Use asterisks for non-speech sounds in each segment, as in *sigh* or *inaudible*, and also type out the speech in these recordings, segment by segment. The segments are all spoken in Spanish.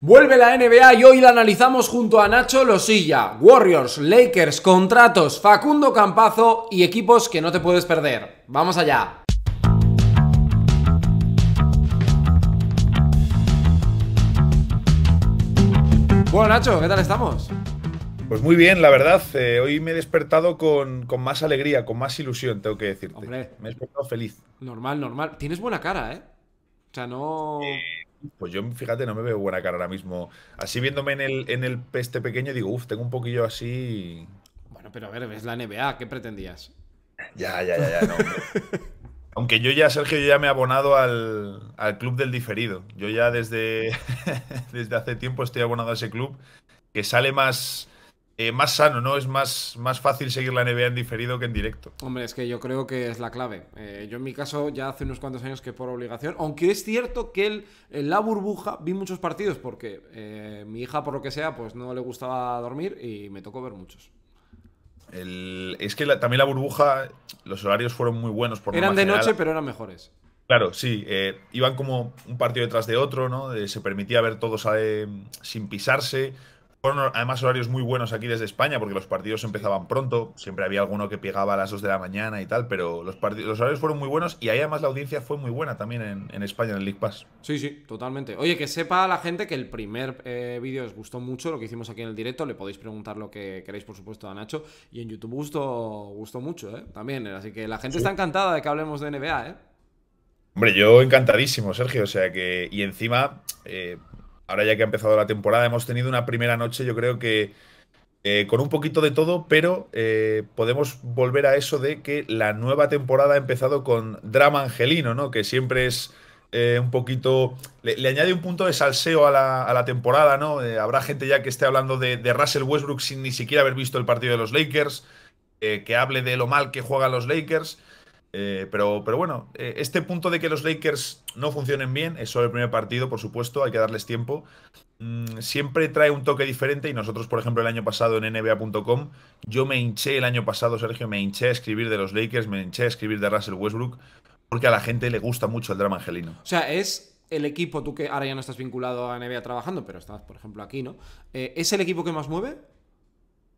Vuelve la NBA y hoy la analizamos junto a Nacho Losilla, Warriors, Lakers, contratos, Facundo Campazo y equipos que no te puedes perder. ¡Vamos allá! Bueno Nacho, ¿qué tal estamos? Pues muy bien, la verdad. Eh, hoy me he despertado con, más alegría, con más ilusión, tengo que decirte. me he despertado feliz. Normal, normal. Tienes buena cara, ¿eh? O sea, no... Pues yo, fíjate, no me veo buena cara ahora mismo. Así viéndome en el, en el peste pequeño, digo, uff, tengo un poquillo así. Bueno, pero a ver, ves la NBA, ¿qué pretendías? Ya, ya, ya, ya, no. *laughs* Aunque yo ya, Sergio, yo ya me he abonado al, al club del diferido. Yo ya desde, *laughs* desde hace tiempo estoy abonado a ese club que sale más eh, más sano, ¿no? Es más, fácil seguir la NBA en diferido que en directo. Hombre, es que yo creo que es la clave. Eh, yo en mi caso ya hace unos cuantos años que por obligación, aunque es cierto que la burbuja vi muchos partidos porque eh, mi hija por lo que sea pues no le gustaba dormir y me tocó ver muchos. es que también la burbuja, los horarios fueron muy buenos. Por eran de noche, pero eran mejores. Claro, sí, iban como un partido detrás de otro, ¿no? se permitía ver todos sin pisarse fueron además horarios muy buenos aquí desde España, porque los partidos empezaban pronto, siempre había alguno que pegaba a las 2 de la mañana y tal, pero los, los horarios fueron muy buenos y ahí además la audiencia fue muy buena también en, España, en el League Pass. Sí, sí, totalmente. Oye, que sepa la gente que el primer eh, vídeo os gustó mucho, lo que hicimos aquí en el directo, le podéis preguntar lo que queréis, por supuesto, a Nacho, y en YouTube gustó, gustó mucho, ¿eh? También, eh, así que la gente está encantada de que hablemos de NBA, ¿eh? Hombre, yo encantadísimo, Sergio. O sea que. Y encima, eh, ahora ya que ha empezado la temporada, hemos tenido una primera noche, yo creo que eh, con un poquito de todo, pero eh, podemos volver a eso de que la nueva temporada ha empezado con drama angelino, ¿no? Que siempre es eh, un poquito. Le, añade un punto de salseo a la, temporada, ¿no? habrá gente ya que esté hablando de, de, Russell Westbrook sin ni siquiera haber visto el partido de los Lakers, que hable de lo mal que juegan los Lakers. Eh, pero, pero bueno, eh, este punto de que los Lakers no funcionen bien, es solo el primer partido, por supuesto, hay que darles tiempo. Mm, siempre trae un toque diferente y nosotros, por ejemplo, el año pasado en NBA.com, yo me hinché el año pasado, Sergio, me hinché a escribir de los Lakers, me hinché a escribir de Russell Westbrook, porque a la gente le gusta mucho el drama angelino. O sea, es el equipo, tú que ahora ya no estás vinculado a NBA trabajando, pero estás, por ejemplo, aquí, ¿no? Eh, ¿Es el equipo que más mueve?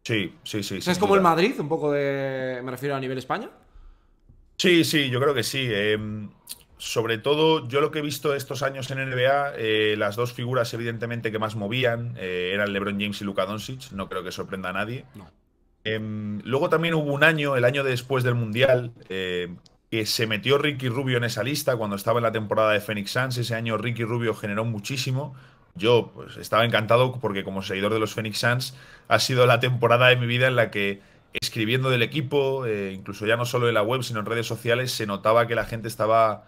Sí, sí, sí. es como el Madrid, un poco de. Me refiero a nivel España. Sí, sí, yo creo que sí. Em, sobre todo, yo lo que he visto estos años en NBA, eh, las dos figuras evidentemente que más movían eh, eran LeBron James y Luka Doncic. No creo que sorprenda a nadie. Em, luego también hubo un año, el año después del Mundial, eh, que se metió Ricky Rubio en esa lista cuando estaba en la temporada de Phoenix Suns. Ese año Ricky Rubio generó muchísimo. Yo pues, estaba encantado porque como seguidor de los Phoenix Suns ha sido la temporada de mi vida en la que escribiendo del equipo, eh, incluso ya no solo en la web, sino en redes sociales, se notaba que la gente estaba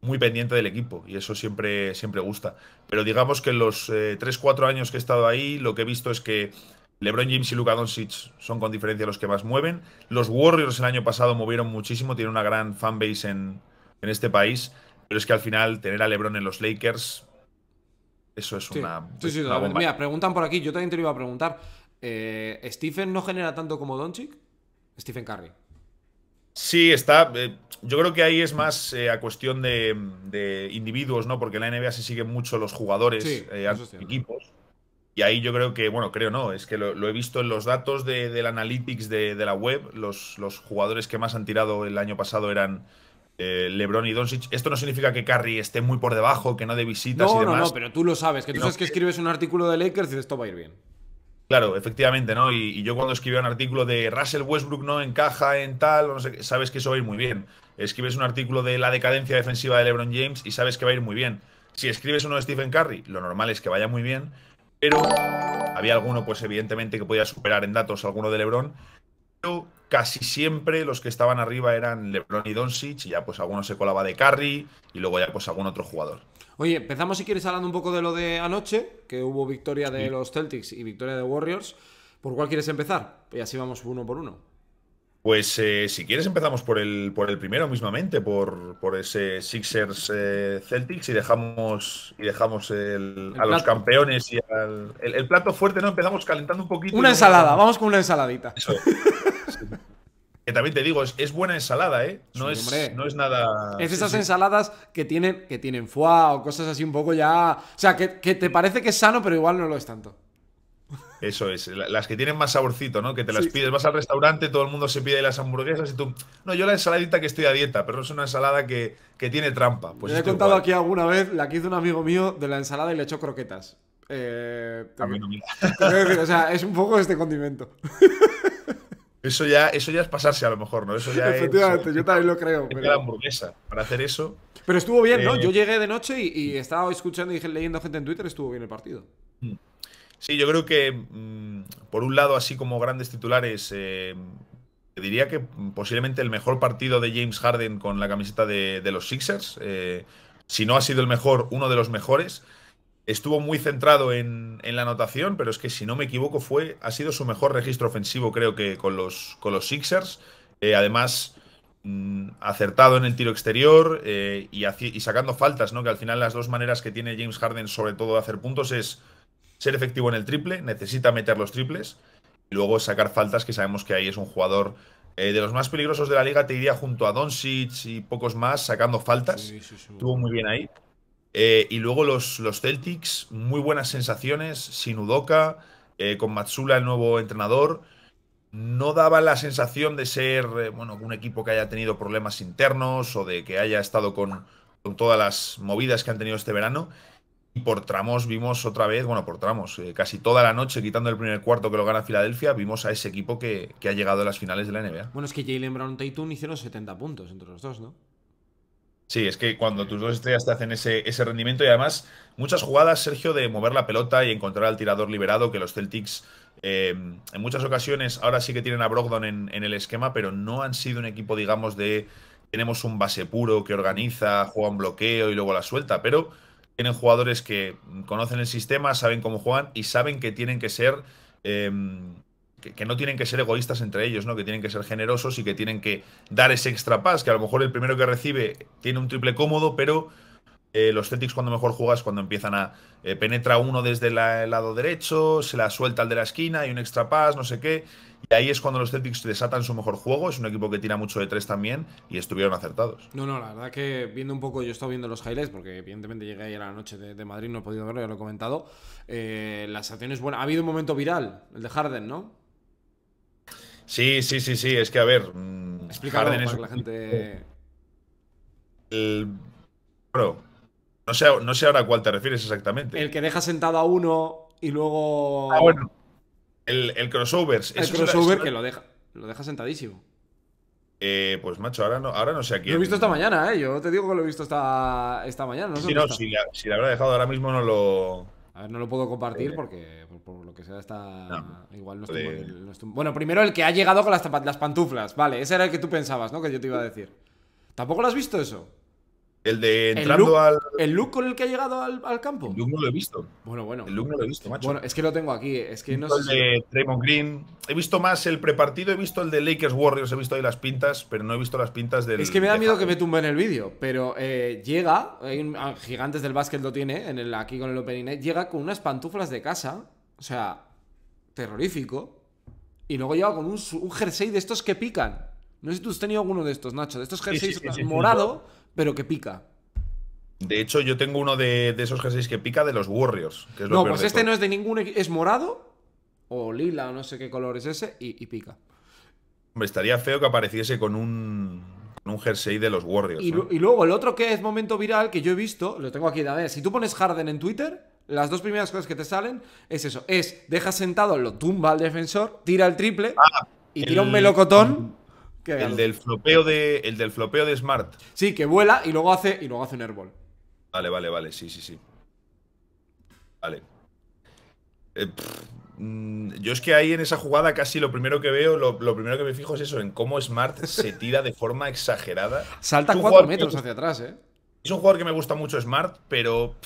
muy pendiente del equipo y eso siempre, siempre gusta. Pero digamos que en los 3-4 eh, años que he estado ahí, lo que he visto es que LeBron James y Luka Doncic son con diferencia los que más mueven. Los Warriors el año pasado movieron muchísimo, tienen una gran fanbase en, en este país, pero es que al final tener a LeBron en los Lakers, eso es una. Sí, sí, Mira, preguntan por aquí, yo también te iba a preguntar. Eh, ¿Stephen no genera tanto como Doncic? Stephen Curry. Sí, está. Eh, yo creo que ahí es más eh, a cuestión de, individuos, ¿no? Porque la NBA se siguen mucho los jugadores, equipos. Y ahí yo creo que, bueno, creo no, es que lo, he visto en los datos de, del analytics de, la web. Los, jugadores que más han tirado el año pasado eran LeBron y Doncic. Esto no significa que Curry esté muy por debajo, que no de visitas y demás. No, no, pero tú lo sabes, que tú sabes que escribes un artículo de Lakers y esto va a ir bien. Claro, efectivamente, ¿no? Y, yo cuando escribía un artículo de Russell Westbrook no encaja en tal, no sabes que eso va a ir muy bien. Escribes un artículo de la decadencia defensiva de LeBron James y sabes que va a ir muy bien. Si escribes uno de Stephen Curry, lo normal es que vaya muy bien, pero había alguno, pues evidentemente, que podía superar en datos alguno de LeBron, pero casi siempre los que estaban arriba eran LeBron y Doncic, y ya pues alguno se colaba de Curry y luego ya pues algún otro jugador. Oye, empezamos si quieres hablando un poco de lo de anoche, que hubo victoria de los Celtics y victoria de Warriors. ¿Por cuál quieres empezar? Y así vamos uno por uno. Pues eh, si quieres empezamos por el, por el primero mismamente, por, ese Sixers eh, Celtics y dejamos, y dejamos el, a los campeones y al, el, plato fuerte, ¿no? Empezamos calentando un poquito. Una ensalada, vamos con una ensaladita. *laughs* Que también te digo, es, buena ensalada, ¿eh? No, es, no es nada. Es esas ensaladas que tienen, que tienen foie o cosas así un poco ya. O sea, que, te parece que es sano, pero igual no lo es tanto. Eso es, las que tienen más saborcito, ¿no? Que te las pides, vas al restaurante, todo el mundo se pide las hamburguesas y tú. No, yo la ensaladita que estoy a dieta, pero es una ensalada que, tiene trampa. Pues he contado aquí alguna vez la que hizo un amigo mío de la ensalada y le echó croquetas. Eh, *laughs* o sea, es un poco este condimento. *laughs* Eso ya, eso ya es pasarse a lo mejor, ¿no? Eso ya Efectivamente, yo también lo creo. Pero... La hamburguesa para hacer eso. Pero estuvo bien, ¿no? Eh, yo llegué de noche y, estaba escuchando y leyendo gente en Twitter, estuvo bien el partido. Mm. Sí, yo creo que, mm, por un lado, así como grandes titulares, eh, diría que posiblemente el mejor partido de James Harden con la camiseta de, los Sixers. Eh, si no ha sido el mejor, uno de los mejores estuvo muy centrado en, la anotación, pero es que si no me equivoco fue, ha sido su mejor registro ofensivo creo que con los, con los Sixers. Eh, además, mm, acertado en el tiro exterior eh, y, sacando faltas, ¿no? que al final las dos maneras que tiene James Harden sobre todo de hacer puntos es ser efectivo en el triple, necesita meter los triples y luego sacar faltas que sabemos que ahí es un jugador... Eh, de los más peligrosos de la liga te iría junto a Doncic y pocos más sacando faltas. Estuvo muy bien ahí. Eh, y luego los, los, Celtics, muy buenas sensaciones, sin Udoca, eh, con Matsula, el nuevo entrenador. No daba la sensación de ser eh, bueno, un equipo que haya tenido problemas internos o de que haya estado con, con todas las movidas que han tenido este verano. Y por tramos vimos otra vez, bueno, por tramos, casi toda la noche, quitando el primer cuarto que lo gana Filadelfia, vimos a ese equipo que, ha llegado a las finales de la NBA. Bueno, es que Jalen Brown y hicieron 70 puntos entre los dos, ¿no? Sí, es que cuando tus dos estrellas te hacen ese, ese rendimiento y además muchas jugadas, Sergio, de mover la pelota y encontrar al tirador liberado, que los Celtics em, en muchas ocasiones ahora sí que tienen a Brogdon en, el esquema, pero no han sido un equipo, digamos, de tenemos un base puro que organiza, juega un bloqueo y luego la suelta, pero tienen jugadores que conocen el sistema, saben cómo juegan y saben que tienen que ser... Em, que, no tienen que ser egoístas entre ellos, ¿no? Que tienen que ser generosos y que tienen que dar ese extra pass, que a lo mejor el primero que recibe tiene un triple cómodo, pero eh, los Celtics cuando mejor es cuando empiezan a eh, penetra uno desde el lado derecho, se la suelta al de la esquina y un extra pass, no sé qué. Y ahí es cuando los Celtics desatan su mejor juego. Es un equipo que tira mucho de tres también y estuvieron acertados. No, no, la verdad que viendo un poco, yo he estado viendo los highlights porque evidentemente llegué ayer a la noche de, Madrid, no he podido verlo, ya lo he comentado. Eh, las acciones bueno, Ha habido un momento viral, el de Harden, ¿no? Sí, sí, sí, sí. Es que, a ver. Mm, Explícalo para la gente. El... no sé, no sé ahora a cuál te refieres exactamente. El que deja sentado a uno y luego. Ah, bueno. El, el crossover. El crossover que lo deja, lo deja sentadísimo. Eh, pues macho, ahora no, ahora no sé a quién. Lo he visto esta mañana, eh. Yo te digo que lo he visto esta, esta mañana. No si no, si la, habrá dejado ahora mismo no lo. A ver, no lo puedo compartir porque por, lo que sea está... Igual no estoy, Bueno, primero el que ha llegado con las, las, pantuflas. Vale, ese era el que tú pensabas, ¿no? Que yo te iba a decir. ¿Tampoco lo has visto eso? El de entrando al. ¿El look con el que ha llegado al, campo? yo no lo he visto. Bueno, bueno. El look no lo he visto, macho. Bueno, es que lo tengo aquí. Es que no sé. El de Draymond Green. He visto más el prepartido, he visto el de Lakers Warriors, he visto ahí las pintas, pero no he visto las pintas del. Es que me da miedo que me tumbe en el vídeo, pero eh, llega. Ah, gigantes del básquet lo tiene en el, aquí con el Open Llega con unas pantuflas de casa. O sea, terrorífico. Y luego llega con un, un jersey de estos que pican. No sé si tú has tenido alguno de estos, Nacho. De estos jerseys morado pero que pica. De hecho, yo tengo uno de, esos jerseys que pica de los Warriors. no, pues este no es de ningún. Es morado o lila o no sé qué color es ese y, pica. Hombre, estaría feo que apareciese con un, jersey de los Warriors. Y, luego el otro que es momento viral que yo he visto, lo tengo aquí ver Si tú pones Harden en Twitter, las dos primeras cosas que te salen es eso: es deja sentado, lo tumba al defensor, tira el triple ah, y tira un melocotón el del flopeo de. del flopeo de Smart. Sí, que vuela y luego hace. Y luego hace un airball. Vale, vale, vale. Sí, sí, sí. Vale. Eh, mm, yo es que ahí en esa jugada casi lo primero que veo, lo, primero que me fijo es eso, en cómo Smart *laughs* se tira de forma exagerada. Salta cuatro metros hacia atrás, ¿eh? Es un jugador que me gusta mucho Smart, pero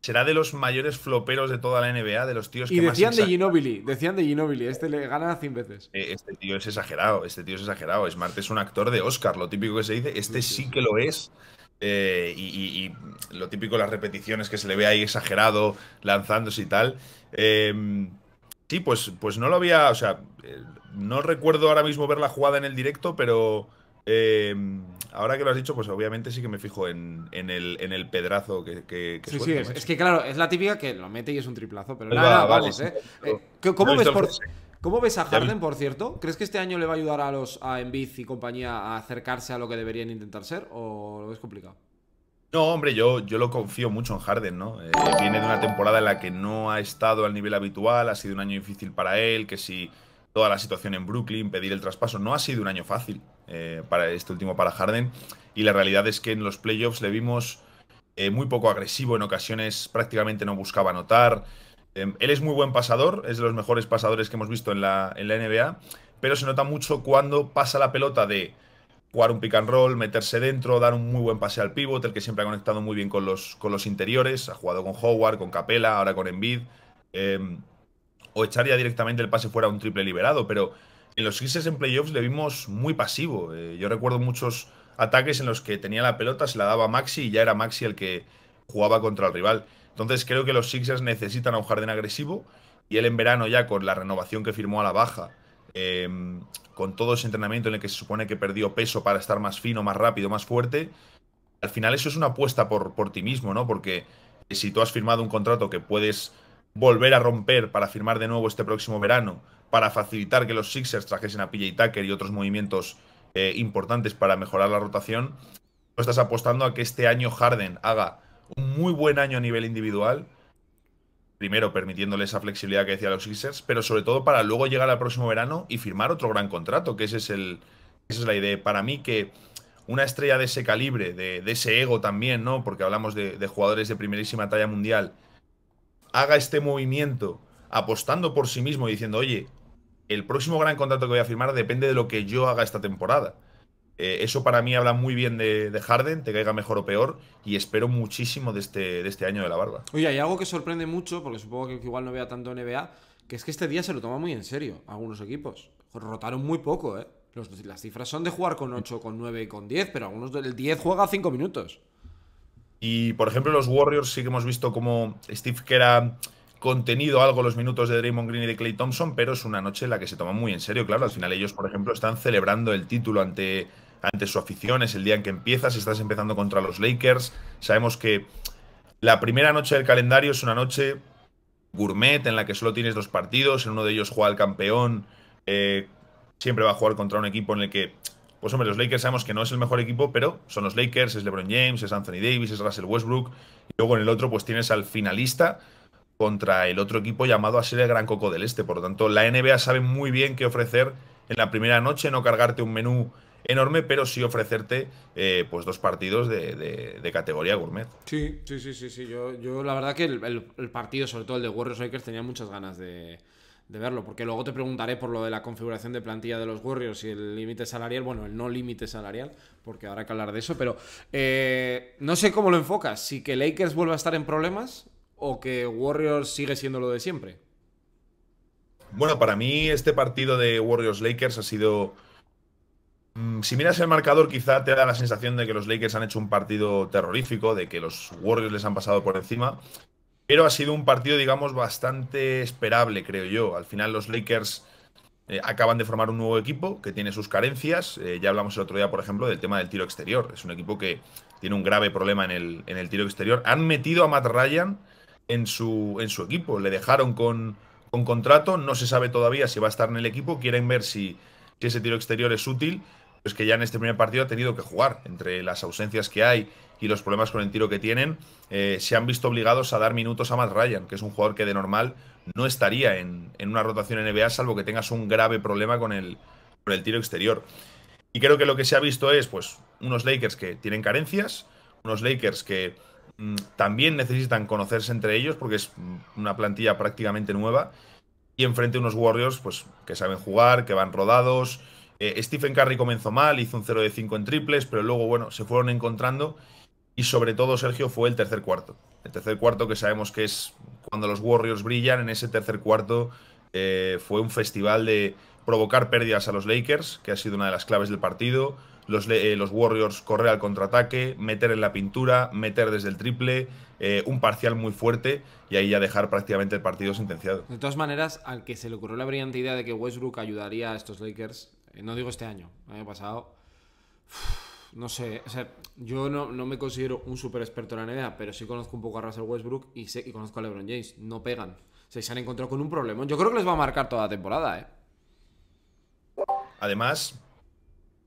será de los mayores floperos de toda la NBA, de los tíos y decían de Ginobili, decían de Ginobili, este le gana 100 veces. Eh, este tío es exagerado, este tío es exagerado. Smart es un actor de Oscar, lo típico que se dice, este sí, que lo es. Eh, y, lo típico, las repeticiones que se le ve ahí exagerado, lanzándose y tal. Em, sí, pues, pues no lo había, o sea, eh, no recuerdo ahora mismo ver la jugada en el directo, pero Em, ahora que lo has dicho, pues obviamente sí que me fijo en, el, en el, pedrazo que, que, que sí, sí, es, que claro, es la típica que lo mete y es un triplazo, pero nada, vale, ¿eh? ¿Cómo, ves a Harden, por cierto? ¿Crees que este año le va a ayudar a los a y compañía a acercarse a lo que deberían intentar ser o lo ves complicado? No, hombre, yo, yo lo confío mucho en Harden, ¿no? Eh, viene de una temporada en la que no ha estado al nivel habitual, ha sido un año difícil para él, que si toda la situación en Brooklyn, pedir el traspaso. No ha sido un año fácil eh, para este último para Harden y la realidad es que en los playoffs le vimos eh, muy poco agresivo en ocasiones, prácticamente no buscaba anotar. Em, él es muy buen pasador, es de los mejores pasadores que hemos visto en la, en la NBA, pero se nota mucho cuando pasa la pelota de jugar un pick and roll, meterse dentro, dar un muy buen pase al pivot, el que siempre ha conectado muy bien con los, con los interiores, ha jugado con Howard, con Capela, ahora con Embiid. Em, o echar ya directamente el pase fuera un triple liberado, pero en los Sixers en playoffs le vimos muy pasivo. Eh, yo recuerdo muchos ataques en los que tenía la pelota, se la daba Maxi y ya era Maxi el que jugaba contra el rival. Entonces creo que los Sixers necesitan a un jardín agresivo y él en verano ya con la renovación que firmó a la baja, em, con todo ese entrenamiento en el que se supone que perdió peso para estar más fino, más rápido, más fuerte, al final eso es una apuesta por, por ti mismo, ¿no? Porque si tú has firmado un contrato que puedes volver a romper para firmar de nuevo este próximo verano, para facilitar que los Sixers trajesen a y Tucker y otros movimientos eh, importantes para mejorar la rotación, tú estás apostando a que este año Harden haga un muy buen año a nivel individual, primero permitiéndole esa flexibilidad que decía los Sixers, pero sobre todo para luego llegar al próximo verano y firmar otro gran contrato, que ese es el, esa es la idea. Para mí que una estrella de ese calibre, de, ese ego también, ¿no? Porque hablamos de, de jugadores de primerísima talla mundial, haga este movimiento apostando por sí mismo y diciendo, oye, el próximo gran contrato que voy a firmar depende de lo que yo haga esta temporada. Eh, eso para mí habla muy bien de, Harden, te caiga mejor o peor, y espero muchísimo de este, de este año de la barba. Oye, hay algo que sorprende mucho, porque supongo que igual no vea tanto NBA, que es que este día se lo toma muy en serio algunos equipos. Rotaron muy poco, ¿eh? las cifras son de jugar con 8, con 9 y con 10, pero algunos del 10 juega 5 minutos. Y por ejemplo, los Warriors sí que hemos visto como Steve Kerr ha contenido algo los minutos de Draymond Green y de Clay Thompson, pero es una noche en la que se toma muy en serio. Claro, al final ellos, por ejemplo, están celebrando el título ante, ante su afición, es el día en que empiezas, estás empezando contra los Lakers. Sabemos que la primera noche del calendario es una noche gourmet en la que solo tienes dos partidos, en uno de ellos juega el campeón, eh, siempre va a jugar contra un equipo en el que pues hombre, los Lakers sabemos que no es el mejor equipo, pero son los Lakers, es LeBron James, es Anthony Davis, es Russell Westbrook. Y luego en el otro, pues tienes al finalista contra el otro equipo llamado a ser el Gran Coco del Este. Por lo tanto, la NBA sabe muy bien qué ofrecer en la primera noche, no cargarte un menú enorme, pero sí ofrecerte eh, pues dos partidos de, categoría gourmet. Sí, sí, sí, sí, sí. Yo, la verdad que el, el partido, sobre todo el de Warriors Lakers, tenía muchas ganas de, de verlo, porque luego te preguntaré por lo de la configuración de plantilla de los Warriors y el límite salarial, bueno, el no límite salarial, porque habrá que hablar de eso, pero eh, no sé cómo lo enfocas, si que Lakers vuelva a estar en problemas o que Warriors sigue siendo lo de siempre. Bueno, para mí este partido de Warriors-Lakers ha sido... Mm, si miras el marcador, quizá te da la sensación de que los Lakers han hecho un partido terrorífico, de que los Warriors les han pasado por encima. Pero ha sido un partido, digamos, bastante esperable, creo yo. Al final los Lakers eh, acaban de formar un nuevo equipo que tiene sus carencias. Eh, ya hablamos el otro día, por ejemplo, del tema del tiro exterior. Es un equipo que tiene un grave problema en el, en el tiro exterior. Han metido a Matt Ryan en su, en su equipo. Le dejaron con, contrato. No se sabe todavía si va a estar en el equipo. Quieren ver si, si ese tiro exterior es útil. Pues que ya en este primer partido ha tenido que jugar. Entre las ausencias que hay y los problemas con el tiro que tienen, eh, se han visto obligados a dar minutos a Matt Ryan, que es un jugador que de normal no estaría en, una rotación NBA, salvo que tengas un grave problema con el, con el tiro exterior. Y creo que lo que se ha visto es, pues, unos Lakers que tienen carencias, unos Lakers que mm, también necesitan conocerse entre ellos, porque es mm, una plantilla prácticamente nueva, y enfrente unos Warriors, pues, que saben jugar, que van rodados. Eh, Stephen Curry comenzó mal, hizo un 0 de 5 en triples, pero luego, bueno, se fueron encontrando y sobre todo, Sergio, fue el tercer cuarto. El tercer cuarto que sabemos que es cuando los Warriors brillan, en ese tercer cuarto eh, fue un festival de provocar pérdidas a los Lakers, que ha sido una de las claves del partido. Los, eh, los Warriors correr al contraataque, meter en la pintura, meter desde el triple, eh, un parcial muy fuerte y ahí ya dejar prácticamente el partido sentenciado. De todas maneras, al que se le ocurrió la brillante idea de que Westbrook ayudaría a estos Lakers, no digo este año, el año pasado no sé, o sea, yo no, me considero un súper experto en la NBA, pero sí conozco un poco a Russell Westbrook y, sé, y conozco a LeBron James. No pegan. O se han encontrado con un problema. Yo creo que les va a marcar toda la temporada, ¿eh? Además,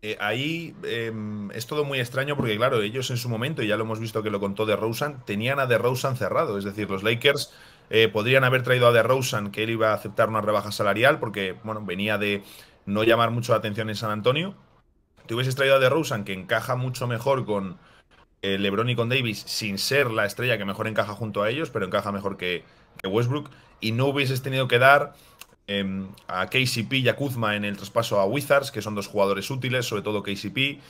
eh, ahí em, es todo muy extraño porque, claro, ellos en su momento, y ya lo hemos visto que lo contó de Rosen, tenían a de Rosen cerrado. Es decir, los Lakers eh, podrían haber traído a de que él iba a aceptar una rebaja salarial porque, bueno, venía de no llamar mucho la atención en San Antonio te hubieses traído a DeRozan, que encaja mucho mejor con eh, LeBron y con Davis, sin ser la estrella que mejor encaja junto a ellos, pero encaja mejor que, Westbrook, y no hubieses tenido que dar em, a KCP y a Kuzma en el traspaso a Wizards, que son dos jugadores útiles, sobre todo KCP.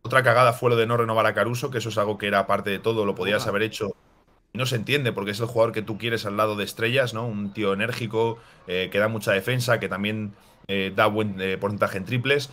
Otra cagada fue lo de no renovar a Caruso, que eso es algo que era parte de todo, lo podías haber hecho no se entiende porque es el jugador que tú quieres al lado de estrellas, ¿no? Un tío enérgico, eh, que da mucha defensa, que también eh, da buen porcentaje en triples.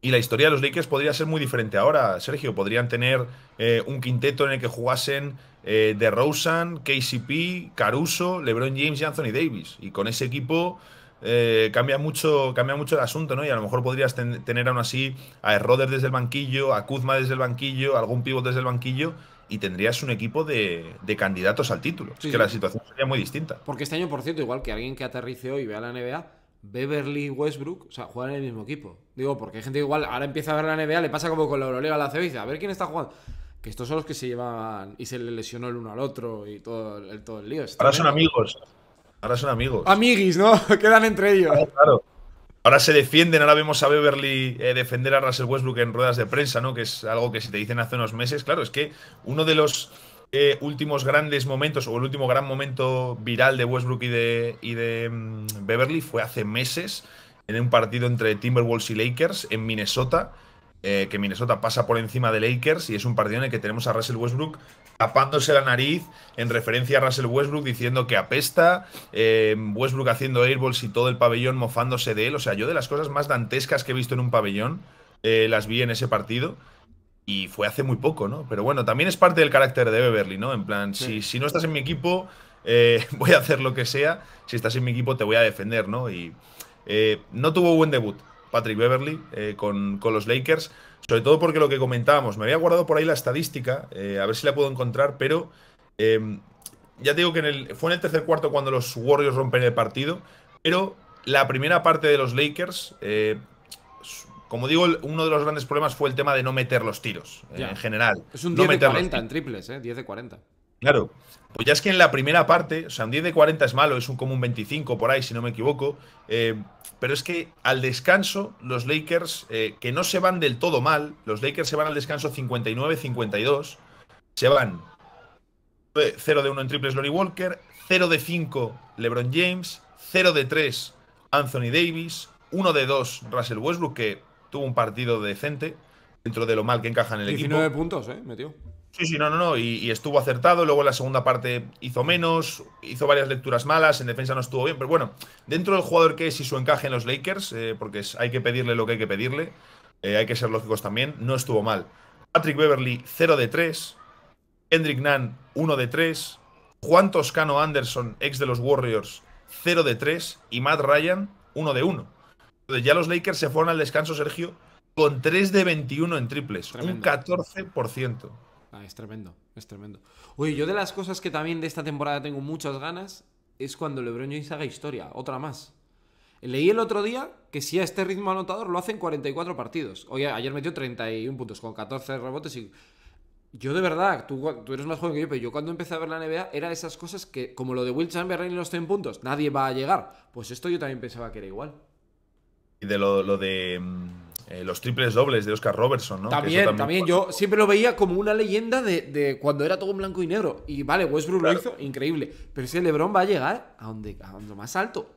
Y la historia de los Lakers podría ser muy diferente ahora, Sergio. Podrían tener eh, un quinteto en el que jugasen eh, DeRozan, KCP, Caruso, LeBron James y Anthony Davis. Y con ese equipo eh, cambia, mucho, cambia mucho el asunto, ¿no? Y a lo mejor podrías tener aún así a Roder desde el banquillo, a Kuzma desde el banquillo, algún pivot desde el banquillo y tendrías un equipo de, candidatos al título. es que la situación sería muy distinta. Porque este año, por cierto, igual que alguien que aterrice hoy y vea la NBA, Beverly Westbrook, o sea, juegan en el mismo equipo. Digo, porque hay gente igual ahora empieza a ver la NBA, le pasa como con la a la cebiza a ver quién está jugando. Que estos son los que se llevaban y se le lesionó el uno al otro y todo el, todo el lío. Este, ahora ¿eh? son amigos. Ahora son amigos. Amiguis, ¿no? *laughs* Quedan entre ellos. Claro, Ahora se defienden, ahora vemos a Beverly eh, defender a Russell Westbrook en ruedas de prensa, ¿no? Que es algo que si te dicen hace unos meses, claro, es que uno de los eh, últimos grandes momentos o el último gran momento viral de Westbrook y de, y de mm, Beverly fue hace meses en un partido entre Timberwolves y Lakers en Minnesota. Eh, que Minnesota pasa por encima de Lakers y es un partido en el que tenemos a Russell Westbrook tapándose la nariz en referencia a Russell Westbrook diciendo que apesta, eh, Westbrook haciendo airballs y todo el pabellón mofándose de él. O sea, yo de las cosas más dantescas que he visto en un pabellón eh, las vi en ese partido y fue hace muy poco, ¿no? Pero bueno, también es parte del carácter de Beverly, ¿no? En plan, si, si, no estás en mi equipo, *laughs* voy a hacer lo que sea, si estás en mi equipo te voy a defender, ¿no? Y, eh, no tuvo buen debut Patrick Beverly eh, con, los Lakers, sobre todo porque lo que comentábamos, me había guardado por ahí la estadística, eh, a ver si la puedo encontrar, pero em, ya te digo que en el, fue en el tercer cuarto cuando los Warriors rompen el partido, pero la primera parte de los Lakers, como digo, uno de los grandes problemas fue el tema de no meter los tiros en general. Es un 10 de 40 en triples, 10 de 40. Claro, pues ya es que en la primera parte, o sea, un 10 de 40 es malo, es un común 25 por ahí, si no me equivoco pero es que al descanso los Lakers, eh, que no se van del todo mal, los Lakers se van al descanso 59-52, se van 0 de 1 en triples Lori Walker, 0 de 5 LeBron James, 0 de 3 Anthony Davis, 1 de 2 Russell Westbrook, que tuvo un partido decente dentro de lo mal que encaja en el equipo. 19 puntos, ¿eh? Metió. Sí, sí, no, no, no. Y, estuvo acertado. Luego en la segunda parte hizo menos, hizo varias lecturas malas. En defensa no estuvo bien. Pero bueno, dentro del jugador que es y su encaje en los Lakers, eh, porque hay que pedirle lo que hay que pedirle, eh, hay que ser lógicos también, no estuvo mal. Patrick Beverly, 0 de 3. Kendrick Nunn, 1 de 3. Juan Toscano Anderson, ex de los Warriors, 0 de 3. Y Matt Ryan, 1 de 1. Entonces ya los Lakers se fueron al descanso, Sergio, con 3 de 21 en triples, un 14%. Ah, es tremendo, es tremendo. Oye, yo de las cosas que también de esta temporada tengo muchas ganas es cuando LeBron James haga historia, otra más. Leí el otro día que si a este ritmo anotador lo hacen 44 partidos. Oye, ayer metió 31 puntos con 14 rebotes y... Yo de verdad, tú, tú, eres más joven que yo, pero yo cuando empecé a ver la NBA era esas cosas que, como lo de Will Chamberlain y los 100 puntos, nadie va a llegar. Pues esto yo también pensaba que era igual. Y de lo de mm, eh, los triples dobles de Oscar Robertson, ¿no? También, también, Yo siempre lo veía como una leyenda de, cuando era todo en blanco y negro. Y vale, Westbrook lo hizo, increíble. Pero ese LeBron va a llegar a donde, a más alto.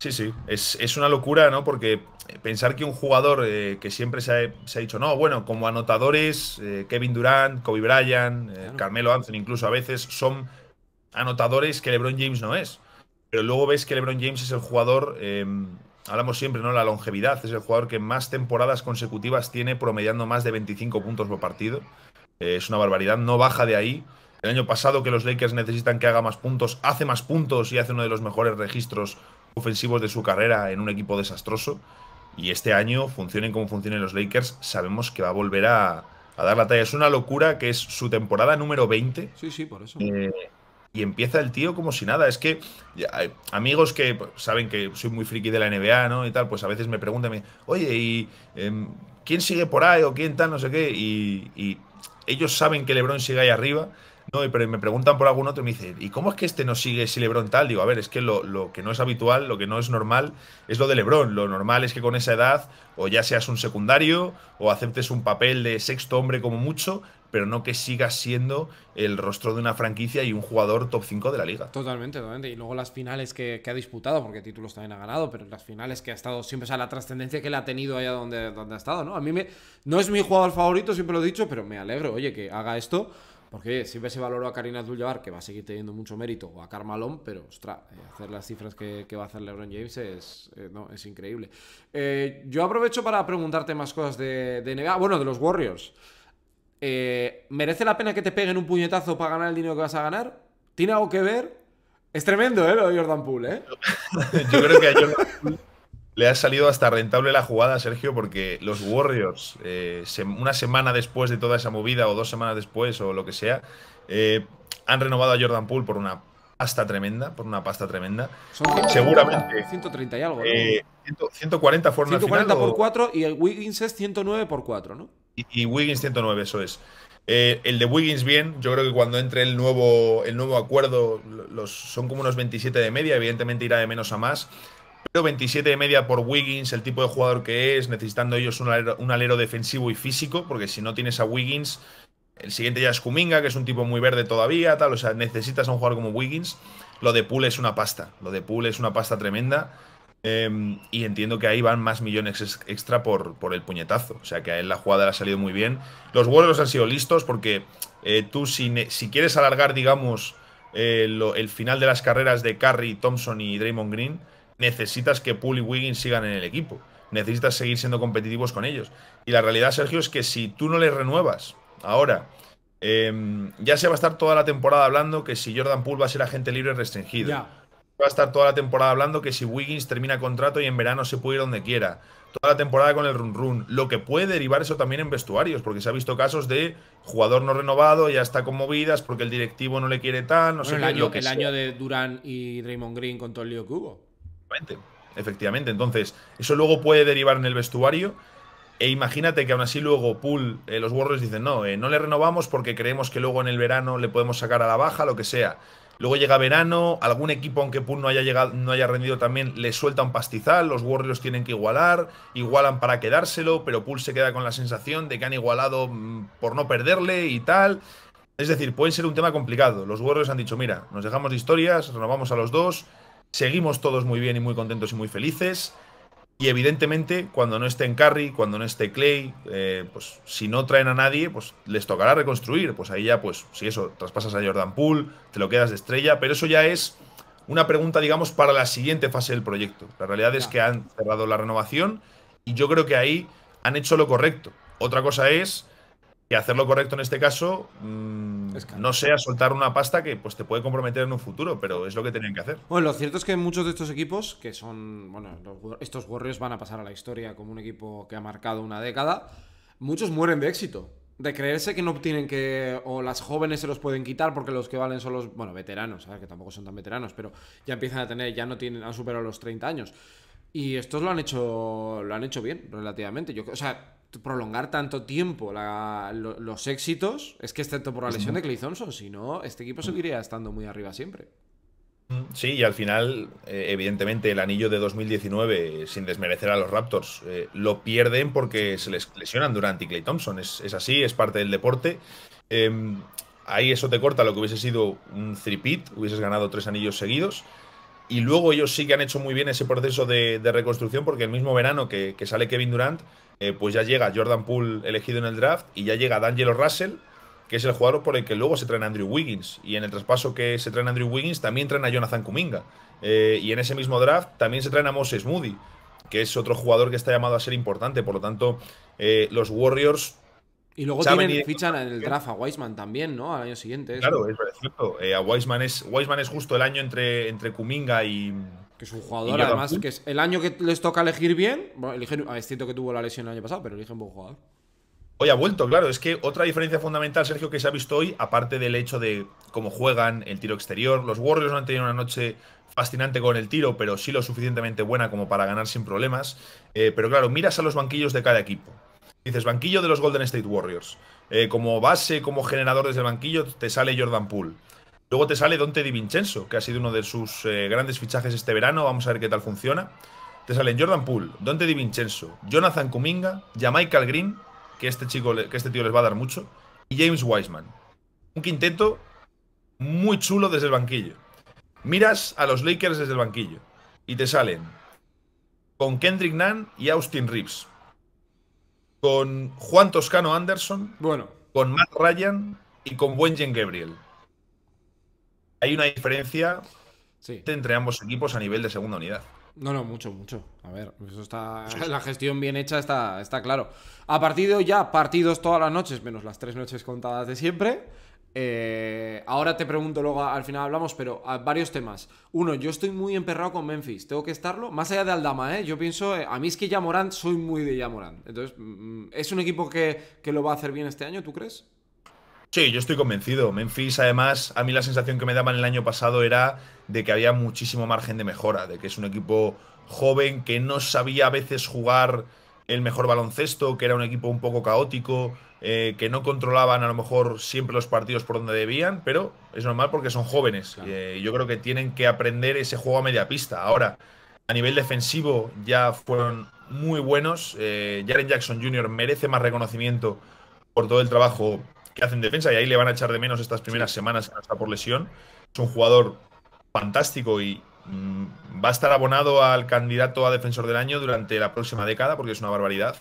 Sí, sí, es, una locura, ¿no? Porque eh, pensar que un jugador eh, que siempre se ha, dicho, no, bueno, como anotadores, Kevin Durant, Kobe Bryant, Carmelo Anthony incluso a veces, son anotadores que LeBron James no es. Pero luego ves que LeBron James es el jugador em, hablamos siempre, ¿no? La longevidad es el jugador que más temporadas consecutivas tiene promediando más de 25 puntos por partido. Eh, es una barbaridad, no baja de ahí. El año pasado que los Lakers necesitan que haga más puntos, hace más puntos y hace uno de los mejores registros ofensivos de su carrera en un equipo desastroso. Y este año, funcionen como funcionen los Lakers, sabemos que va a volver a, dar la talla. Es una locura que es su temporada número 20. Sí, sí, por eso. Eh, y empieza el tío como si nada. Es que hay amigos que pues, saben que soy muy friki de la NBA, ¿no? Y tal, pues a veces me preguntan, oye, ¿y em, quién sigue por ahí o quién tal, no sé qué? Y, ellos saben que LeBron sigue ahí arriba, ¿no? Y pero me preguntan por algún otro y me dicen, ¿y cómo es que este no sigue si LeBron tal? Digo, a ver, es que lo, lo que no es habitual, lo que no es normal, es lo de LeBron. Lo normal es que con esa edad o ya seas un secundario o aceptes un papel de sexto hombre como mucho, pero no que siga siendo el rostro de una franquicia y un jugador top 5 de la liga. Totalmente, totalmente. Y luego las finales que, ha disputado, porque títulos también ha ganado, pero las finales que ha estado siempre, o sea, la trascendencia que le ha tenido allá donde, donde ha estado, ¿no? A mí no es mi jugador favorito, siempre lo he dicho, pero me alegro, oye, que haga esto. Porque siempre se valoró a Karina abdul que va a seguir teniendo mucho mérito, o a Carmalón, pero, ostras, eh, hacer las cifras que, va a hacer LeBron James es, eh, no, es increíble. Eh, yo aprovecho para preguntarte más cosas de, de bueno, de los Warriors. Eh, ¿merece la pena que te peguen un puñetazo para ganar el dinero que vas a ganar? ¿Tiene algo que ver? Es tremendo, ¿eh? Lo de Jordan Poole, ¿eh? *laughs* Yo creo que a Jordan Poole le ha salido hasta rentable la jugada, Sergio, porque los Warriors, eh, una semana después de toda esa movida, o dos semanas después, o lo que sea, eh, han renovado a Jordan Poole por una pasta tremenda, por una pasta tremenda. Seguramente. 130 y algo, 140 fueron 140 por 4 y el Wiggins es 109 por 4, ¿no? y, Wiggins 109, eso es. Eh, el de Wiggins bien, yo creo que cuando entre el nuevo, el nuevo acuerdo los, son como unos 27 de media, evidentemente irá de menos a más, pero 27 de media por Wiggins, el tipo de jugador que es, necesitando ellos un alero, defensivo y físico, porque si no tienes a Wiggins, el siguiente ya es Kuminga, que es un tipo muy verde todavía, tal, o sea, necesitas a un jugador como Wiggins, lo de pool es una pasta, lo de pool es una pasta tremenda. Em, y entiendo que ahí van más millones extra por, por el puñetazo. O sea que a la jugada le ha salido muy bien. Los Warriors han sido listos porque eh, tú, si, quieres alargar, digamos, eh, el final de las carreras de Curry, Thompson y Draymond Green, necesitas que Poole y Wiggins sigan en el equipo. Necesitas seguir siendo competitivos con ellos. Y la realidad, Sergio, es que si tú no les renuevas ahora, em, ya se va a estar toda la temporada hablando que si Jordan Poole va a ser agente libre restringido va a estar toda la temporada hablando que si Wiggins termina contrato y en verano se puede ir donde quiera. Toda la temporada con el run run. Lo que puede derivar eso también en vestuarios, porque se ha visto casos de jugador no renovado, ya está con movidas porque el directivo no le quiere tan… no el Año, que el año de Durán y Raymond Green con todo el lío que Efectivamente, efectivamente. Entonces, eso luego puede derivar en el vestuario. E imagínate que aún así luego Pool, eh, los Warriors dicen, no, eh, no le renovamos porque creemos que luego en el verano le podemos sacar a la baja, lo que sea. Luego llega verano, algún equipo, aunque Pool no haya, llegado, no haya rendido también, le suelta un pastizal, los Warriors tienen que igualar, igualan para quedárselo, pero Pool se queda con la sensación de que han igualado mm, por no perderle y tal. Es decir, puede ser un tema complicado. Los Warriors han dicho, mira, nos dejamos de historias, renovamos a los dos, seguimos todos muy bien y muy contentos y muy felices. Y evidentemente, cuando no esté en carry, cuando no esté Clay, eh, pues si no traen a nadie, pues les tocará reconstruir. Pues ahí ya, pues si eso, traspasas a Jordan Poole, te lo quedas de estrella, pero eso ya es una pregunta, digamos, para la siguiente fase del proyecto. La realidad es que han cerrado la renovación y yo creo que ahí han hecho lo correcto. Otra cosa es y hacerlo correcto en este caso mm, no sea soltar una pasta que pues te puede comprometer en un futuro, pero es lo que tenían que hacer. Bueno, lo cierto es que muchos de estos equipos, que son, bueno, estos Warriors van a pasar a la historia como un equipo que ha marcado una década, muchos mueren de éxito. De creerse que no tienen que. O las jóvenes se los pueden quitar porque los que valen son los. Bueno, veteranos, Que tampoco son tan veteranos, pero ya empiezan a tener. Ya no tienen. Han superado los 30 años. Y estos lo han hecho. Lo han hecho bien, relativamente. Yo, o sea, prolongar tanto tiempo los éxitos es que excepto por la lesión de Clay Thompson, si no, este equipo seguiría estando muy arriba siempre. Sí, y al final, eh, evidentemente, el anillo de 2019, sin desmerecer a los Raptors, eh, lo pierden porque se les lesionan Durant y Clay Thompson. Es, así, es parte del deporte. Em, ahí eso te corta lo que hubiese sido un three-pit, hubieses ganado tres anillos seguidos. Y luego ellos sí que han hecho muy bien ese proceso de, reconstrucción porque el mismo verano que sale Kevin Durant, eh, pues ya llega Jordan Poole elegido en el draft y ya llega D'Angelo Russell, que es el jugador por el que luego se traen a Andrew Wiggins. Y en el traspaso que se traen a Andrew Wiggins también traen a Jonathan Kuminga. Eh, y en ese mismo draft también se traen a Moses Moody, que es otro jugador que está llamado a ser importante. Por lo tanto, eh, los Warriors y luego tienen, fichan en el draft a Wiseman también, ¿no? Al año siguiente. Claro, es, verdad. cierto. a Wiseman es, es justo el año entre, entre Kuminga y, que es un jugador, además, que es el año que les toca elegir bien. Bueno, eligen, es cierto que tuvo la lesión el año pasado, pero eligen buen jugador. Hoy ha vuelto, claro. Es que otra diferencia fundamental, Sergio, que se ha visto hoy, aparte del hecho de cómo juegan, el tiro exterior. Los Warriors no han tenido una noche fascinante con el tiro, pero sí lo suficientemente buena como para ganar sin problemas. Eh, pero claro, miras a los banquillos de cada equipo. Dices, banquillo de los Golden State Warriors. Eh, como base, como generador desde el banquillo, te sale Jordan Poole. Luego te sale Dante Di Vincenzo, que ha sido uno de sus eh, grandes fichajes este verano. Vamos a ver qué tal funciona. Te salen Jordan Poole, Dante Di Vincenzo, Jonathan Kuminga, Jamaica Green, que este, chico, que este tío les va a dar mucho, y James Wiseman. Un quinteto muy chulo desde el banquillo. Miras a los Lakers desde el banquillo y te salen con Kendrick Nunn y Austin Reeves, con Juan Toscano Anderson, bueno. con Matt Ryan y con Wenjen Gabriel hay una diferencia entre ambos equipos a nivel de segunda unidad. No, no, mucho, mucho. A ver, eso está. *laughs* La gestión bien hecha está, está claro. A partido ya, partidos todas las noches, menos las tres noches contadas de siempre. Eh, ahora te pregunto, luego al final hablamos, pero ah, varios temas. Uno, yo estoy muy emperrado con Memphis, tengo que estarlo. Más allá de Aldama, ¿eh? yo pienso, eh, a mí es que ya soy muy de ya Entonces, mm, mm, ¿es un equipo que, que lo va a hacer bien este año, tú crees? Sí, yo estoy convencido. Memphis, además, a mí la sensación que me daban el año pasado era de que había muchísimo margen de mejora, de que es un equipo joven que no sabía a veces jugar el mejor baloncesto, que era un equipo un poco caótico, eh, que no controlaban a lo mejor siempre los partidos por donde debían, pero es normal porque son jóvenes. Eh, yo creo que tienen que aprender ese juego a media pista. Ahora, a nivel defensivo ya fueron muy buenos. Eh, Jaren Jackson Jr. merece más reconocimiento por todo el trabajo que hacen defensa y ahí le van a echar de menos estas primeras semanas hasta por lesión. Es un jugador fantástico y mm, va a estar abonado al candidato a defensor del año durante la próxima década porque es una barbaridad.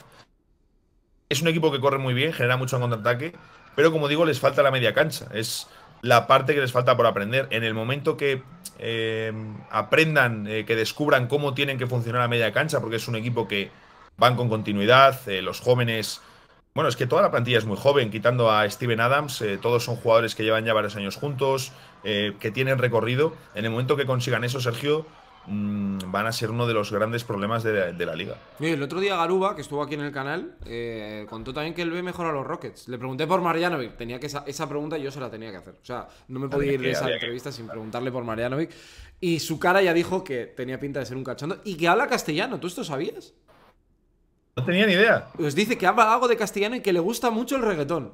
Es un equipo que corre muy bien, genera mucho en contraataque, pero como digo, les falta la media cancha. Es la parte que les falta por aprender. En el momento que eh, aprendan, eh, que descubran cómo tienen que funcionar la media cancha, porque es un equipo que van con continuidad, eh, los jóvenes bueno, es que toda la plantilla es muy joven, quitando a Steven Adams, eh, todos son jugadores que llevan ya varios años juntos, eh, que tienen recorrido. En el momento que consigan eso, Sergio, mm, van a ser uno de los grandes problemas de, la, liga. Y el otro día Garuba, que estuvo aquí en el canal, eh, contó también que él ve mejor a los Rockets. Le pregunté por Marjanovic, tenía que esa, pregunta yo se la tenía que hacer. O sea, no me podía ir de esa entrevista sin preguntarle por Marjanovic. Y su cara ya dijo que tenía pinta de ser un cachondo y que habla castellano. ¿Tú esto sabías? No tenía ni idea. Pues dice que habla algo de castellano y que le gusta mucho el reggaetón.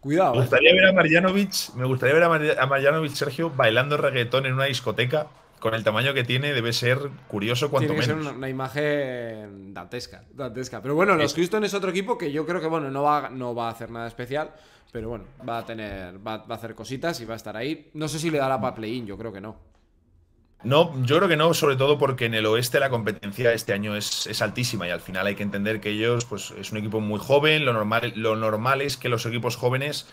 Cuidado. Me eh. gustaría ver a Marjanovic, me gustaría ver a, Sergio, bailando reggaetón en una discoteca. Con el tamaño que tiene, debe ser curioso cuanto tiene que Ser una, imagen dantesca, Pero bueno, los Houston es otro equipo que yo creo que bueno, no va, no va a hacer nada especial. Pero bueno, va a tener. Va, va a hacer cositas y va a estar ahí. No sé si le dará para play-in, yo creo que no. No, yo creo que no, sobre todo porque en el oeste la competencia este año es, altísima y al final hay que entender que ellos, pues es un equipo muy joven, lo normal, lo normal es que los equipos jóvenes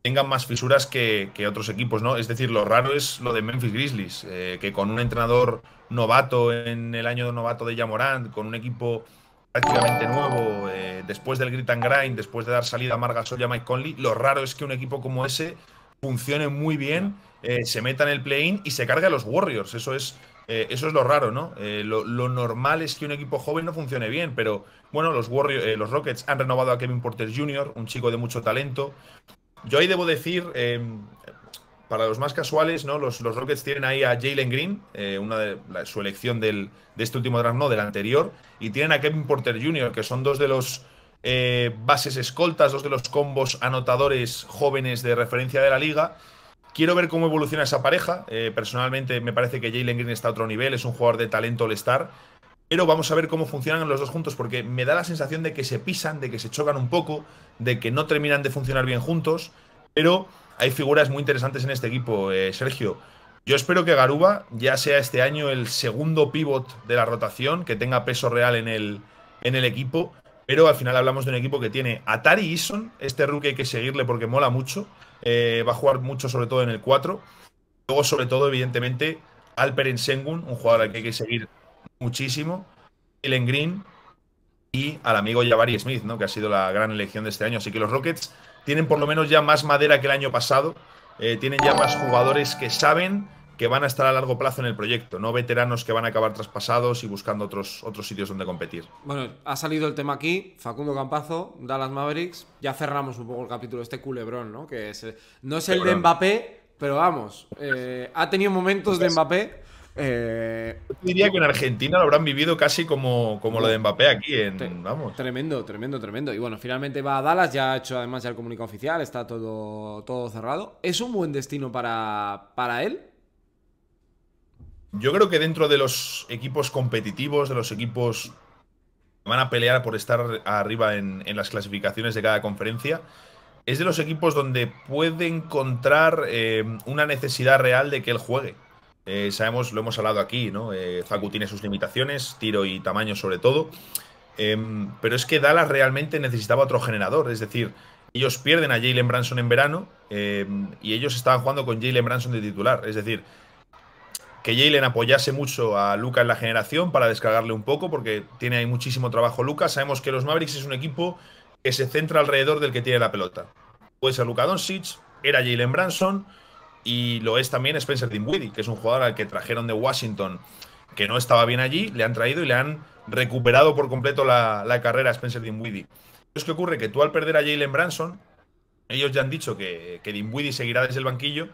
tengan más fisuras que, otros equipos, ¿no? Es decir, lo raro es lo de Memphis Grizzlies, eh, que con un entrenador novato en el año novato de Yamorant, con un equipo prácticamente nuevo, eh, después del grit and grind, después de dar salida a Marga a Mike Conley, lo raro es que un equipo como ese funcione muy bien eh, se meta en el play-in y se carga a los Warriors. Eso es, eh, eso es lo raro, ¿no? Eh, lo, normal es que un equipo joven no funcione bien, pero bueno, los, Warriors, los Rockets han renovado a Kevin Porter Jr., un chico de mucho talento. Yo ahí debo decir, para los más casuales, ¿no? Los, Rockets tienen ahí a Jalen Green, una de su elección de este último draft, no, del anterior, y tienen a Kevin Porter Jr., que son dos de los bases escoltas, dos de los combos anotadores jóvenes de referencia de la liga. Quiero ver cómo evoluciona esa pareja. Eh, personalmente me parece que Jalen Green está a otro nivel, es un jugador de talento all-star. Pero vamos a ver cómo funcionan los dos juntos, porque me da la sensación de que se pisan, de que se chocan un poco, de que no terminan de funcionar bien juntos. Pero hay figuras muy interesantes en este equipo, eh, Sergio. Yo espero que Garuba ya sea este año el segundo pivot de la rotación, que tenga peso real en el, en el equipo. Pero al final hablamos de un equipo que tiene a Tari Eason, este rookie hay que seguirle porque mola mucho. Eh, va a jugar mucho sobre todo en el 4. Luego, sobre todo, evidentemente, Alperen Sengun, un jugador al que hay que seguir muchísimo, Ellen Green y al amigo Jabari Smith, ¿no? que ha sido la gran elección de este año. Así que los Rockets tienen por lo menos ya más madera que el año pasado, eh, tienen ya más jugadores que saben que van a estar a largo plazo en el proyecto, no veteranos que van a acabar traspasados y buscando otros, otros sitios donde competir. Bueno, ha salido el tema aquí, Facundo Campazo, Dallas Mavericks, ya cerramos un poco el capítulo, este culebrón, ¿no? Que eh, no es el de Mbappé, pero vamos, eh, ha tenido momentos de pues Mbappé. Eh, yo diría que en Argentina lo habrán vivido casi como, como lo de Mbappé aquí en Tremendo, tremendo, tremendo. Y bueno, finalmente va a Dallas, ya ha hecho además ya el comunicado oficial, está todo, todo cerrado. ¿Es un buen destino para, para él? Yo creo que dentro de los equipos competitivos, de los equipos que van a pelear por estar arriba en, las clasificaciones de cada conferencia, es de los equipos donde puede encontrar eh, una necesidad real de que él juegue. Eh, sabemos, lo hemos hablado aquí, ¿no? Facu eh, tiene sus limitaciones, tiro y tamaño sobre todo. Em, pero es que Dallas realmente necesitaba otro generador. Es decir, ellos pierden a Jalen Branson en verano em, y ellos estaban jugando con Jalen Branson de titular. Es decir, que Jalen apoyase mucho a Luca en la generación para descargarle un poco, porque tiene ahí muchísimo trabajo Lucas. Sabemos que los Mavericks es un equipo que se centra alrededor del que tiene la pelota. Puede ser Luka Doncic, era Jalen Branson y lo es también Spencer Dinwiddie, que es un jugador al que trajeron de Washington que no estaba bien allí, le han traído y le han recuperado por completo la, carrera a Spencer Dinwiddie. Es que ocurre que tú al perder a Jalen Branson, ellos ya han dicho que, que Dinwiddie seguirá desde el banquillo,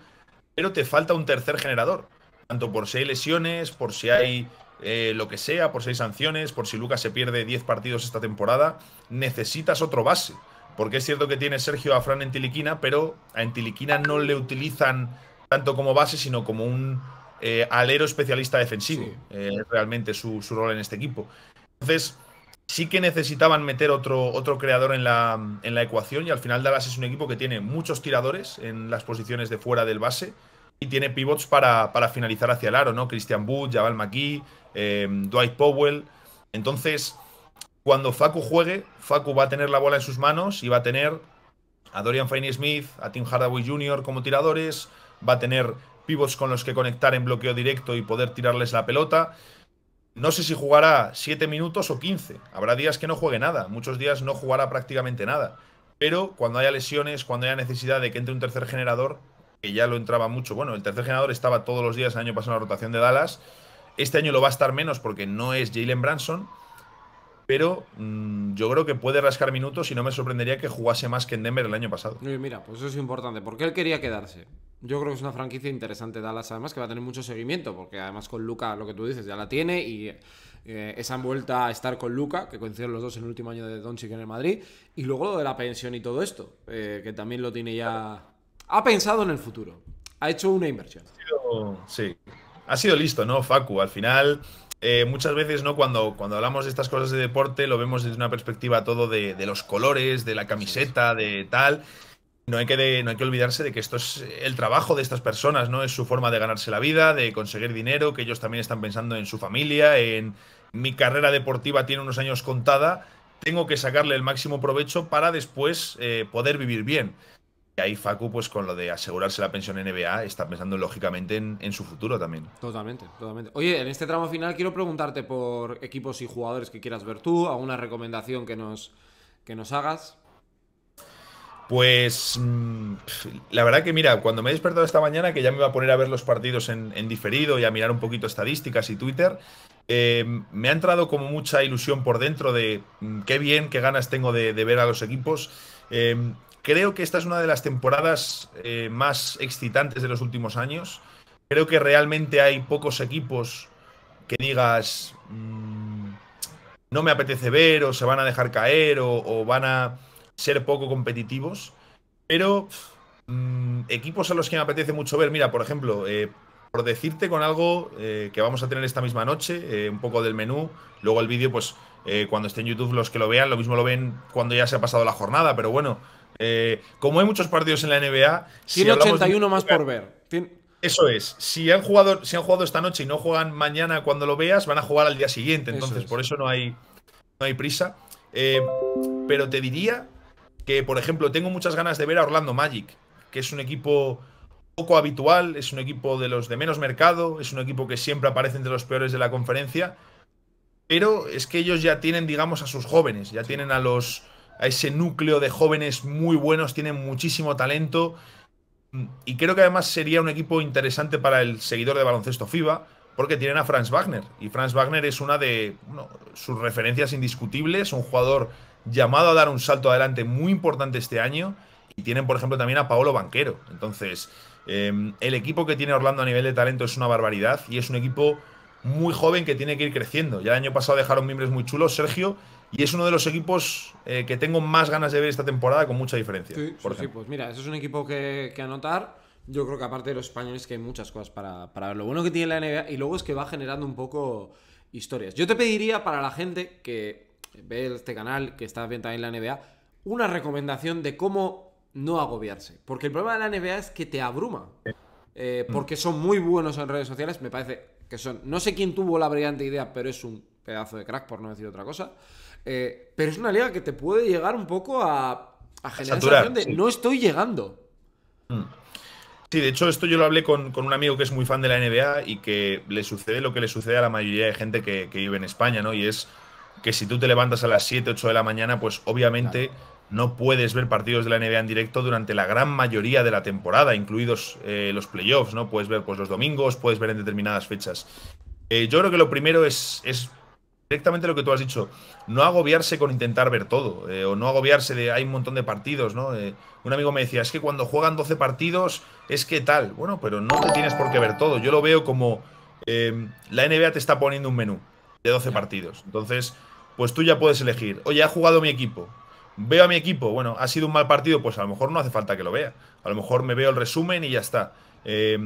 pero te falta un tercer generador tanto por si hay lesiones, por si hay eh, lo que sea, por si hay sanciones, por si Lucas se pierde 10 partidos esta temporada, necesitas otro base. Porque es cierto que tiene Sergio Afrán en Tiliquina, pero a Entiliquina no le utilizan tanto como base, sino como un eh, alero especialista defensivo. Eh, realmente su, rol en este equipo. Entonces, sí que necesitaban meter otro, otro creador en la, en la ecuación y al final Dallas es un equipo que tiene muchos tiradores en las posiciones de fuera del base y tiene pivots para, finalizar hacia el aro, ¿no? Christian Wood, Jabal McGee, eh, Dwight Powell. Entonces, cuando Facu juegue, Facu va a tener la bola en sus manos y va a tener a Dorian Finney Smith, a Tim Hardaway Jr. como tiradores, va a tener pivots con los que conectar en bloqueo directo y poder tirarles la pelota. No sé si jugará 7 minutos o 15. Habrá días que no juegue nada, muchos días no jugará prácticamente nada. Pero cuando haya lesiones, cuando haya necesidad de que entre un tercer generador, que ya lo entraba mucho. Bueno, el tercer generador estaba todos los días el año pasado en la rotación de Dallas. Este año lo va a estar menos porque no es Jalen Branson. Pero mm, yo creo que puede rascar minutos y no me sorprendería que jugase más que en Denver el año pasado. mira, pues eso es importante, porque él quería quedarse. Yo creo que es una franquicia interesante Dallas, además, que va a tener mucho seguimiento, porque además con Luca, lo que tú dices, ya la tiene y eh, esa vuelta a estar con Luca, que coincidieron los dos en el último año de Doncic en el Madrid, y luego lo de la pensión y todo esto, eh, que también lo tiene ya ha pensado en el futuro. Ha hecho una inversión. sí. Ha sido listo, ¿no, Facu? Al final, eh, muchas veces, ¿no? Cuando, cuando hablamos de estas cosas de deporte, lo vemos desde una perspectiva todo de, los colores, de la camiseta, de tal. No hay, que no hay que olvidarse de que esto es el trabajo de estas personas, ¿no? Es su forma de ganarse la vida, de conseguir dinero, que ellos también están pensando en su familia, en mi carrera deportiva tiene unos años contada, tengo que sacarle el máximo provecho para después eh, poder vivir bien. Y ahí Facu, pues con lo de asegurarse la pensión NBA, está pensando lógicamente en, su futuro también. Totalmente, totalmente. Oye, en este tramo final quiero preguntarte por equipos y jugadores que quieras ver tú, alguna recomendación que nos, que nos hagas. Pues mm, la verdad que mira, cuando me he despertado esta mañana, que ya me iba a poner a ver los partidos en, diferido y a mirar un poquito estadísticas y Twitter, em, me ha entrado como mucha ilusión por dentro de mm, qué bien, qué ganas tengo de, ver a los equipos. Em, Creo que esta es una de las temporadas eh, más excitantes de los últimos años. Creo que realmente hay pocos equipos que digas mm, no me apetece ver o se van a dejar caer o, van a ser poco competitivos. Pero mm, equipos a los que me apetece mucho ver, mira, por ejemplo, eh, por decirte con algo eh, que vamos a tener esta misma noche, un poco del menú, luego el vídeo, pues cuando esté en YouTube los que lo vean, lo mismo lo ven cuando ya se ha pasado la jornada, pero bueno, eh, como hay muchos partidos en la NBA. Tiene 81 más por ver. Eso es. Si han, jugado, han jugado esta noche y no juegan mañana cuando lo veas, van a jugar al día siguiente. Entonces, por eso no hay, no hay prisa. Eh, pero te diría que, por ejemplo, tengo muchas ganas de ver a Orlando Magic, que es un equipo poco habitual, es un equipo de los de menos mercado, es un equipo que siempre aparece entre los peores de la conferencia. Pero es que ellos ya tienen, digamos, a sus jóvenes, ya tienen a los a ese núcleo de jóvenes muy buenos, tienen muchísimo talento. Y creo que además sería un equipo interesante para el seguidor de baloncesto FIBA, porque tienen a Franz Wagner. Y Franz Wagner es una de sus referencias indiscutibles, un jugador llamado a dar un salto adelante muy importante este año. Y tienen, por ejemplo, también a Paolo Banquero. Entonces, em, el equipo que tiene Orlando a nivel de talento es una barbaridad y es un equipo muy joven que tiene que ir creciendo. Ya el año pasado dejaron miembros muy chulos, Sergio, y es uno de los equipos eh, que tengo más ganas de ver esta temporada con mucha diferencia. Sí, por pues mira, eso es un equipo que, anotar. Yo creo que aparte de los españoles que hay muchas cosas para, para ver. Lo bueno que tiene la NBA y luego es que va generando un poco historias. Yo te pediría para la gente que ve este canal, que está bien también la NBA, una recomendación de cómo no agobiarse. Porque el problema de la NBA es que te abruma. Eh, mm. porque son muy buenos en redes sociales, me parece que son... No sé quién tuvo la brillante idea, pero es un pedazo de crack, por no decir otra cosa. Eh, pero es una liga que te puede llegar un poco a, generar sensación de no estoy llegando. Mm. Sí, de hecho, esto yo lo hablé con, un amigo que es muy fan de la NBA y que le sucede lo que le sucede a la mayoría de gente que, vive en España, ¿no? Y es que si tú te levantas a las 7, 8 de la mañana, pues obviamente no puedes ver partidos de la NBA en directo durante la gran mayoría de la temporada, incluidos eh, los playoffs, ¿no? Puedes ver pues, los domingos, puedes ver en determinadas fechas. Eh, yo creo que lo primero es directamente lo que tú has dicho, no agobiarse con intentar ver todo, eh, o no agobiarse de hay un montón de partidos, ¿no? Eh, un amigo me decía, es que cuando juegan 12 partidos, es que tal. Bueno, pero no te tienes por qué ver todo. Yo lo veo como eh, la NBA te está poniendo un menú de 12 partidos. Entonces, pues tú ya puedes elegir, oye, ha jugado mi equipo. Veo a mi equipo, bueno, ha sido un mal partido, pues a lo mejor no hace falta que lo vea. A lo mejor me veo el resumen y ya está. Eh,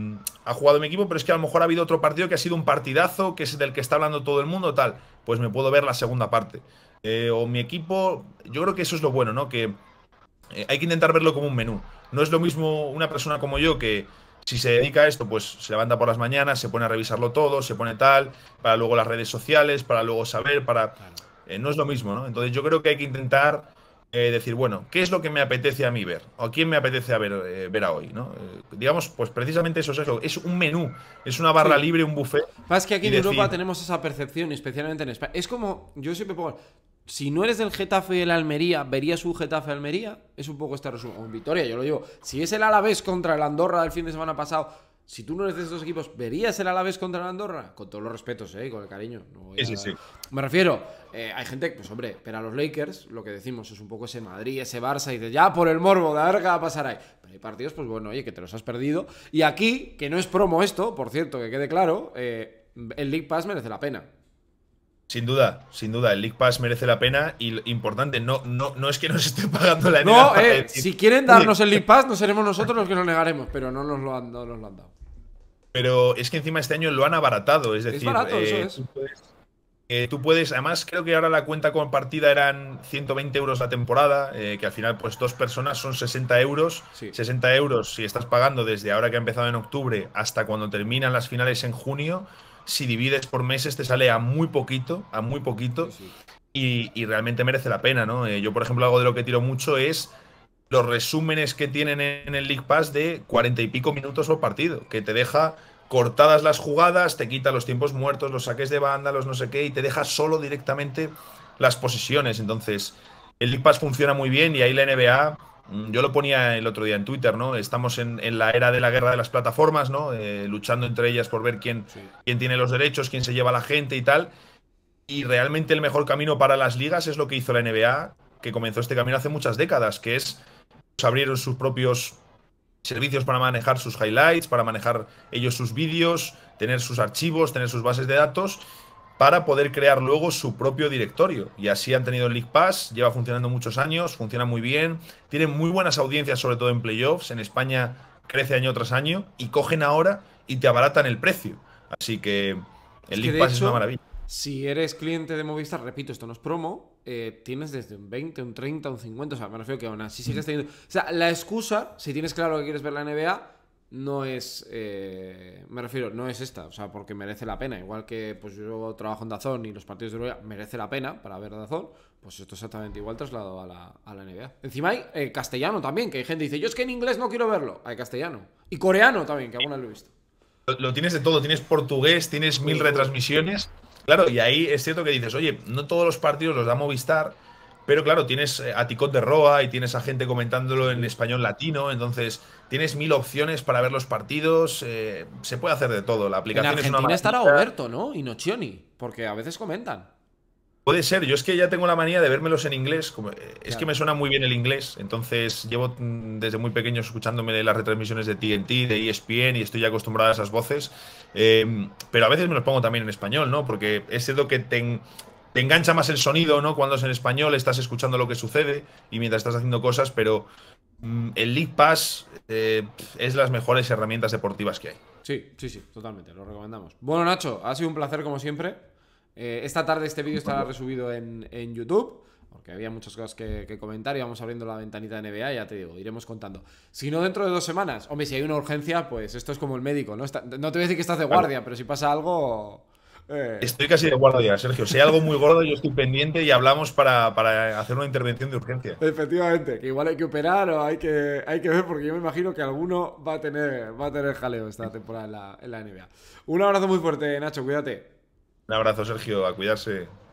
ha jugado mi equipo, pero es que a lo mejor ha habido otro partido que ha sido un partidazo, que es del que está hablando todo el mundo, tal. Pues me puedo ver la segunda parte. Eh, o mi equipo, yo creo que eso es lo bueno, ¿no? Que eh, hay que intentar verlo como un menú. No es lo mismo una persona como yo que si se dedica a esto, pues se levanta por las mañanas, se pone a revisarlo todo, se pone tal, para luego las redes sociales, para luego saber, para... no es lo mismo, ¿no? Entonces yo creo que hay que intentar eh, decir, bueno, ¿qué es lo que me apetece a mí ver? ¿O quién me apetece a ver, eh, ver a hoy? ¿no? Eh, digamos, pues precisamente eso es eso. Es un menú, es una barra libre, un buffet. Es que aquí en Europa tenemos esa percepción, especialmente en España. Es como, yo siempre pongo, si no eres del Getafe de la Almería, ¿verías un Getafe Almería? Es un poco este resumen. O en Vitoria, yo lo digo. Si es el Alavés contra el Andorra del fin de semana pasado si tú no eres de esos equipos, ¿verías el Alavés contra Andorra? Con todos los respetos, ¿eh? con el cariño. sí, sí. Me refiero, eh, hay gente, pues hombre, pero a los Lakers lo que decimos es un poco ese Madrid, ese Barça, y dices, ya por el morbo, de a ver qué va a pasar ahí. Pero hay partidos, pues bueno, oye, que te los has perdido. Y aquí, que no es promo esto, por cierto, que quede claro, eh, el League Pass merece la pena. Sin duda, sin duda, el League Pass merece la pena y importante, no, no, no es que nos estén pagando la NBA. No, eh, si quieren darnos el League Pass, no seremos nosotros los que nos negaremos, pero no nos lo han, no nos lo han dado. Pero es que encima este año lo han abaratado, es decir, eh, eh, Tú, puedes, además creo que ahora la cuenta compartida eran 120 euros la temporada, eh, que al final pues dos personas son 60 euros, 60 euros si estás pagando desde ahora que ha empezado en octubre hasta cuando terminan las finales en junio, si divides por meses te sale a muy poquito, a muy poquito, Y, y, realmente merece la pena, ¿no? yo por ejemplo algo de lo que tiro mucho es los resúmenes que tienen en el League Pass de cuarenta y pico minutos por partido, que te deja cortadas las jugadas, te quita los tiempos muertos, los saques de banda, los no sé qué, y te deja solo directamente las posiciones. Entonces, el League Pass funciona muy bien y ahí la NBA, mm, yo lo ponía el otro día en Twitter, ¿no? Estamos en, la era de la guerra de las plataformas, ¿no? Eh, luchando entre ellas por ver quién, quién tiene los derechos, quién se lleva a la gente y tal. Y realmente el mejor camino para las ligas es lo que hizo la NBA, que comenzó este camino hace muchas décadas, que es abrieron sus propios servicios para manejar sus highlights, para manejar ellos sus vídeos, tener sus archivos, tener sus bases de datos, para poder crear luego su propio directorio. Y así han tenido el League Pass, lleva funcionando muchos años, funciona muy bien, tiene muy buenas audiencias, sobre todo en playoffs, en España crece año tras año, y cogen ahora y te abaratan el precio. Así que el League Pass es una maravilla. Si eres cliente de Movistar, repito, esto no es promo, eh, tienes desde un 20, un 30, un 50, o sea, me refiero que aún así sigues teniendo... O sea, la excusa, si tienes claro que quieres ver la NBA, no es, eh, me refiero, no es esta, o sea, porque merece la pena. Igual que pues yo trabajo en Dazón y los partidos de Uruguay merece la pena para ver Dazón, pues esto exactamente igual trasladado a la, a la NBA. Encima hay eh, castellano también, que hay gente que dice, yo es que en inglés no quiero verlo, hay castellano. Y coreano también, que alguna lo he visto. lo tienes de todo, tienes portugués, tienes mil retransmisiones. Claro, y ahí es cierto que dices, oye, no todos los partidos los da Movistar, pero claro, tienes eh, a Ticot de Roa y tienes a gente comentándolo en español latino, entonces tienes mil opciones para ver los partidos, eh, se puede hacer de todo. La aplicación en Argentina es una estará Oberto, ¿no? Y Nocioni, porque a veces comentan. Puede ser, yo es que ya tengo la manía de vérmelos en inglés. Eh, es que me suena muy bien el inglés, entonces llevo mm, desde muy pequeño escuchándome las retransmisiones de TNT, de ESPN y estoy ya acostumbrado a esas voces. Em, pero a veces me los pongo también en español, ¿no? Porque es cierto que te, engancha más el sonido, ¿no? Cuando es en español, estás escuchando lo que sucede y mientras estás haciendo cosas, pero mm, el League Pass eh, es las mejores herramientas deportivas que hay. Sí, sí, sí, totalmente, lo recomendamos. Bueno, Nacho, ha sido un placer como siempre. Eh, esta tarde este vídeo estará resubido en, YouTube porque había muchas cosas que, comentar y vamos abriendo la ventanita de NBA, ya te digo, iremos contando. Si no, dentro de dos semanas, hombre, si hay una urgencia, pues esto es como el médico, ¿no? no te voy a decir que estás de guardia, pero si pasa algo... Eh. Estoy casi de guardia, Sergio. Si hay algo muy gordo, yo estoy pendiente y hablamos para, hacer una intervención de urgencia. Efectivamente, que igual hay que operar o hay que, hay que ver, porque yo me imagino que alguno va a tener, va a tener jaleo esta temporada en la, en la NBA. Un abrazo muy fuerte, Nacho, cuídate. Un abrazo, Sergio, a cuidarse.